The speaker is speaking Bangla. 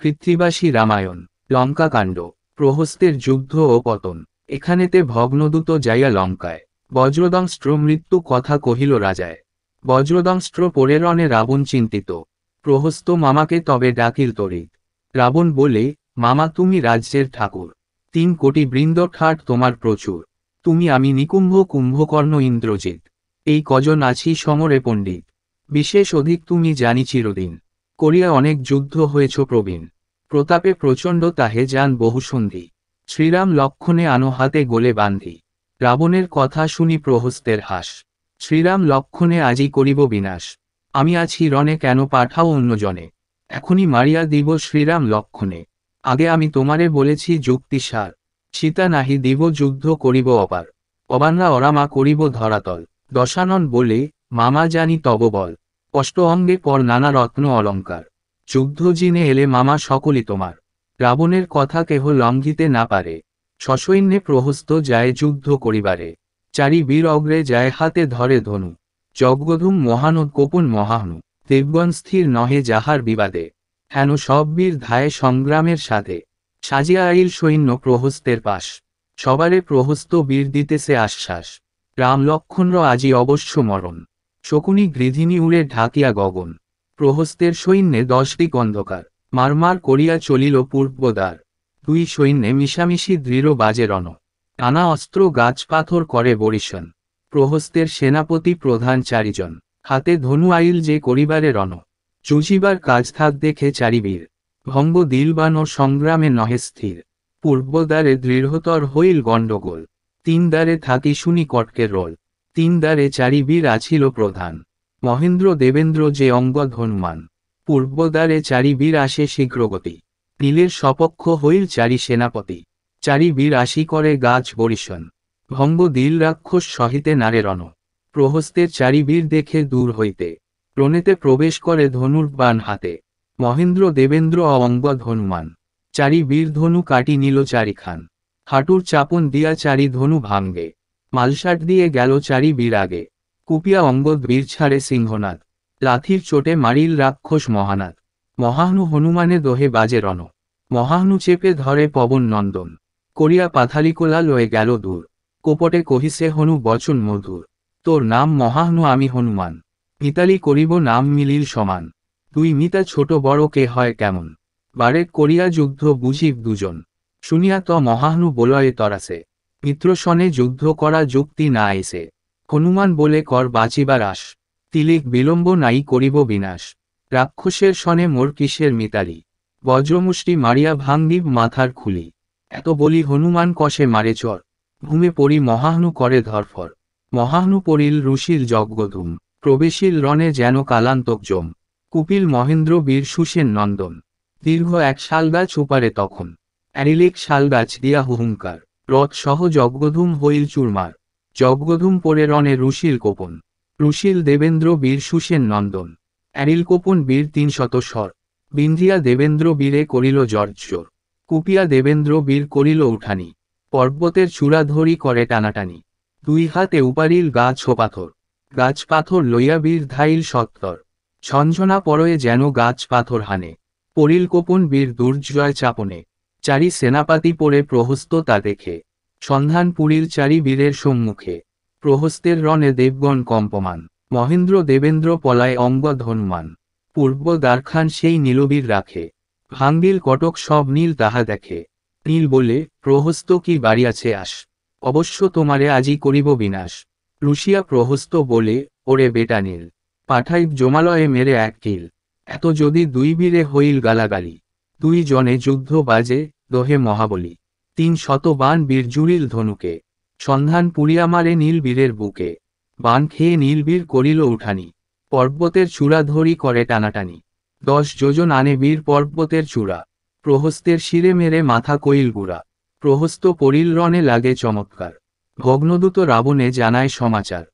পৃথ্বীবাসী রামায়ণ লঙ্কাকাণ্ড প্রহস্তের যুদ্ধ ও পতন এখানেতে ভগ্নদূত যাইয়া লঙ্কায় বজ্রদংস্ট্র মৃত্যু কথা কহিল রাজায় বজ্রদংস্ত্র পরেরণে রাবণ চিন্তিত প্রহস্ত মামাকে তবে ডাকিল তরিত রাবণ বলে মামা তুমি রাজ্যের ঠাকুর তিন কোটি বৃন্দ ঠাট তোমার প্রচুর তুমি আমি নিকুম্ভ কুম্ভকর্ণ ইন্দ্রজিৎ এই কজন আছি সমরে পণ্ডিত বিশেষ অধিক তুমি জানি চিরদিন করিয়া অনেক যুদ্ধ হয়েছ প্রবীণ প্রতাপে প্রচণ্ড তাহে যান বহুসন্ধি শ্রীরাম লক্ষণে আনো হাতে গোলে বান্ধি রাবণের কথা শুনি প্রহস্তের হাস শ্রীরাম লক্ষণে আজি করিব বিনাশ আমি আছি রণে কেন পাঠাও অন্যজনে এখনই মারিয়া দিব শ্রীরাম লক্ষণে আগে আমি তোমারে বলেছি যুক্তিসার সীতা নাহি দিব যুদ্ধ করিব অপার অবানরা অরামা করিব ধরাতল দশানন বলে মামা জানি তব বল অষ্টঅঙ্গে অঙ্গে পর নানা রত্ন অলঙ্কার যুদ্ধ জিনে এলে মামা সকলই তোমার রাবণের কথা কেহ লঙ্ঘিতে না পারে সসৈন্যে প্রহস্ত যায় যুদ্ধ করিবারে চারি বীর অগ্রে যায় হাতে ধরে ধনু যজ্ঞধূম মহান কোপন মহানু দেবগণ স্থির নহে যাহার বিবাদে হেন সব বীর ধায়ে সংগ্রামের সাথে সাজিয়া আইল সৈন্য প্রহস্তের পাশ সবারে প্রহস্ত বীর দিতেছে আশ্বাস রাম লক্ষণর আজি অবশ্য মরণ শকুনি গৃধিনী উড়ে ঢাকিয়া গগন প্রহস্তের সৈন্যে দশটি অন্ধকার মারমার করিয়া চলিল পূর্বদ্বার দুই সৈন্যে মিশামিশি দৃঢ় বাজে রণ টানা অস্ত্র গাছ পাথর করে বরিশন প্রহস্তের সেনাপতি প্রধান চারিজন হাতে ধনু আইল যে করিবারে রণ চুঁচিবার কাজ থাক দেখে চারিবীর ভঙ্গ দিলবান ও সংগ্রামে নহে স্থির পূর্বদ্বারে দৃঢ়তর হইল গণ্ডগোল তিন দ্বারে থাকি শুনি কটকের রোল তিন দ্বারে চারিবীর আছিল প্রধান মহেন্দ্র দেবেন্দ্র যে অঙ্গ ধনমান পূর্বদ্বারে চারিবীর আসে শীঘ্রগতি নীলের সপক্ষ হইল চারি সেনাপতি চারি বীর করে গাছ বরিশন ভঙ্গ দিল রাক্ষস সহিতে নারে রণ প্রহস্তের চারি বীর দেখে দূর হইতে প্রণেতে প্রবেশ করে ধনুর বান হাতে মহেন্দ্র দেবেন্দ্র অঙ্গ ধনুমান চারি বীর ধনু কাটি নিল চারি খান হাঁটুর চাপন দিয়া চারি ধনু ভাঙ্গে মালসাট দিয়ে গেল চারি বীর আগে কুপিয়া অঙ্গদ বীর ছাড়ে সিংহনাথ লাথির চোটে মারিল রাক্ষস মহানাথ মহানু হনুমানে দোহে বাজে রণ মহানু চেপে ধরে পবন নন্দন করিয়া পাথালিকোলা লয়ে গেল দূর কোপটে কহিসে হনু বচন মধুর তোর নাম মহানু আমি হনুমান মিতালি করিব নাম মিলিল সমান দুই মিতা ছোট বড় কে হয় কেমন বারে করিয়া যুদ্ধ বুঝিব দুজন শুনিয়া ত মহানু বলয়ে তরাসে মিত্রসনে যুদ্ধ করা যুক্তি না এসে হনুমান বলে কর বাঁচিবার আস তিলিক বিলম্ব নাই করিব বিনাশ রাক্ষসের সনে মোর কিসের মিতালি বজ্রমুষ্টি মারিয়া ভাঙ্গিব মাথার খুলি এত বলি হনুমান কষে মারে চর ভূমে পড়ি মহাহনু করে ধরফর মহাহনু পড়িল রুশিল যজ্ঞধুম প্রবেশিল রণে যেন কালান্তক জম কুপিল মহেন্দ্র বীর সুসেন নন্দন দীর্ঘ এক শালগাছ উপারে তখন অ্যারিলিক শালগাছ দিয়া হুহুঙ্কার রথসহ যজ্ঞধূম হইল চুরমার যজ্ঞধূম পরে রণে রুশিল কোপন রুশিল দেবেন্দ্র বীর সুসেন নন্দন অ্যারিল কোপন বীর তিন শত স্বর বিন্ধিয়া দেবেন্দ্র বীরে করিল জর্জর কুপিয়া দেবেন্দ্র বীর করিল উঠানি পর্বতের চূড়া ধরি করে টানাটানি দুই হাতে উপারিল গাছ ও পাথর গাছ পাথর লইয়া বীর ধাইল সত্তর ছঞ্জনা পরয়ে যেন গাছ পাথর হানে পরিল কোপন বীর দুর্জয় চাপনে চারি সেনাপাতি পরে প্রহস্ত তা দেখে সন্ধান পুরীর চারি বীরের সম্মুখে প্রহস্তের রণে দেবগণ কম্পমান মহেন্দ্র দেবেন্দ্র পলায় অঙ্গ ধনমান পূর্ব দ্বারখান সেই নীলবীর রাখে ভাঙ্গিল কটক সব নীল তাহা দেখে নীল বলে প্রহস্ত কি বাড়িয়াছে আস অবশ্য তোমারে আজি করিব বিনাশ রুশিয়া প্রহস্ত বলে ওরে বেটা নীল পাঠাই জমালয়ে মেরে এক কিল এত যদি দুই বীরে হইল গালাগালি দুই জনে যুদ্ধ বাজে দোহে মহাবলী তিন শত বান বীরজুড়িল ধনুকে সন্ধান পুরিয়া মারে নীলবীরের বুকে বান খেয়ে নীলবীর করিল উঠানি পর্বতের চূড়া ধরি করে টানাটানি দশ যোজন আনে বীর পর্বতের চূড়া প্রহস্তের শিরে মেরে মাথা কইল গুড়া প্রহস্ত পরিল রণে লাগে চমৎকার ভগ্নদূত রাবণে জানায় সমাচার